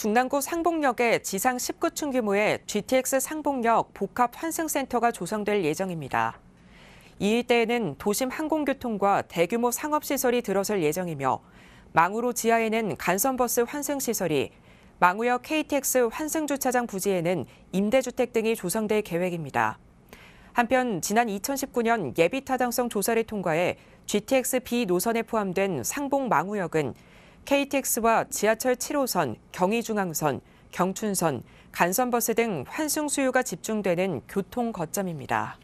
중랑구 상봉역에 지상 19층 규모의 GTX 상봉역 복합 환승센터가 조성될 예정입니다. 이 일대에는 도심 항공교통과 대규모 상업시설이 들어설 예정이며 망우로 지하에는 간선버스 환승시설이, 망우역 KTX 환승주차장 부지에는 임대주택 등이 조성될 계획입니다. 한편 지난 2019년 예비타당성 조사를 통과해 GTX B 노선에 포함된 상봉 망우역은 KTX와 지하철 7호선, 경의중앙선, 경춘선, 간선버스 등 환승 수요가 집중되는 교통 거점입니다.